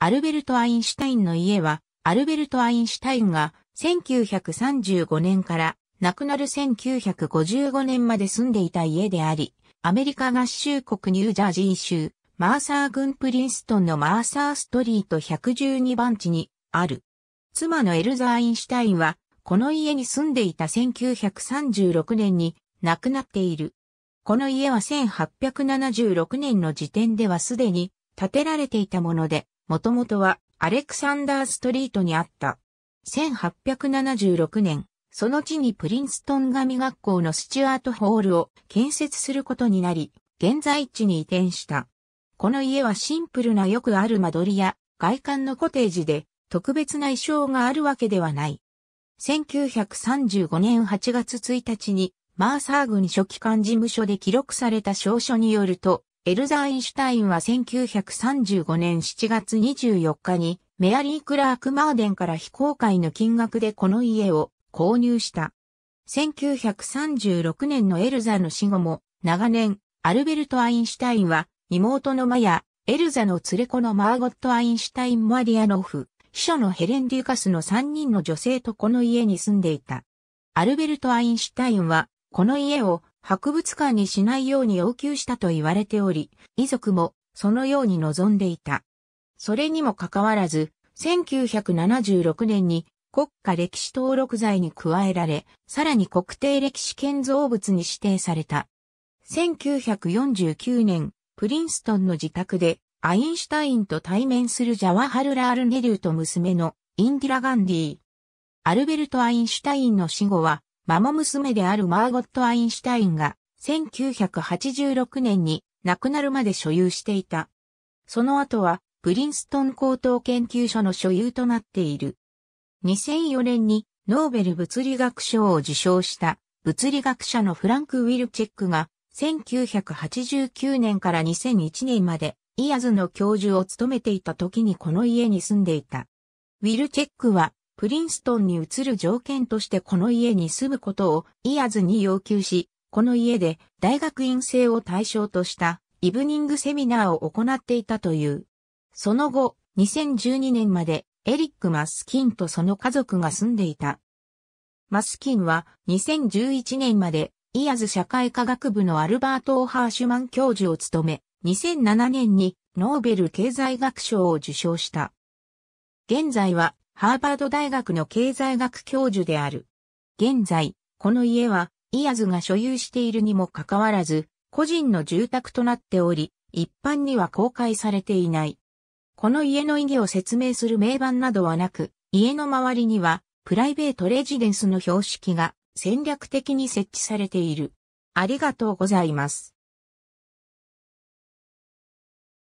アルベルト・アインシュタインの家は、アルベルト・アインシュタインが1935年から亡くなる1955年まで住んでいた家であり、アメリカ合衆国ニュージャージー州、マーサー郡プリンストンのマーサーストリート112番地にある。妻のエルザ・アインシュタインは、この家に住んでいた1936年に亡くなっている。この家は1876年の時点ではすでに建てられていたもので、もともとはアレクサンダーストリートにあった。1876年、その地にプリンストン神学校のスチュアートホールを建設することになり、現在地に移転した。この家はシンプルなよくある間取りや外観のコテージで特別な衣装があるわけではない。1935年8月1日にマーサー軍初期官事務所で記録された証書によると、エルザアインシュタインは1935年7月24日にメアリー・クラーク・マーデンから非公開の金額でこの家を購入した。1936年のエルザの死後も長年アルベルト・アインシュタインは妹のマヤ、エルザの連れ子のマーゴット・アインシュタイン・マリアノフ、秘書のヘレン・デュカスの3人の女性とこの家に住んでいた。アルベルト・アインシュタインはこの家を博物館にしないように要求したと言われており、遺族もそのように望んでいた。それにもかかわらず、1976年に国家歴史登録罪に加えられ、さらに国定歴史建造物に指定された。1949年、プリンストンの自宅で、アインシュタインと対面するジャワハルラール・ネルーと娘のインディラ・ガンディ。アルベルト・アインシュタインの死後は、孫娘であるマーゴット・アインシュタインが1986年に亡くなるまで所有していた。その後はプリンストン高等研究所の所有となっている。2004年にノーベル物理学賞を受賞した物理学者のフランク・ウィルチェックが1989年から2001年までイアズの教授を務めていた時にこの家に住んでいた。ウィルチェックはプリンストンに移る条件としてこの家に住むことをイアズに要求し、この家で大学院生を対象としたイブニングセミナーを行っていたという。その後、2012年までエリック・マスキンとその家族が住んでいた。マスキンは2011年までイアズ社会科学部のアルバート・オハーシュマン教授を務め、2007年にノーベル経済学賞を受賞した。現在はハーバード大学の経済学教授である。現在、この家は、イアズが所有しているにもかかわらず、個人の住宅となっており、一般には公開されていない。この家の意義を説明する名板などはなく、家の周りには、プライベートレジデンスの標識が戦略的に設置されている。ありがとうございます。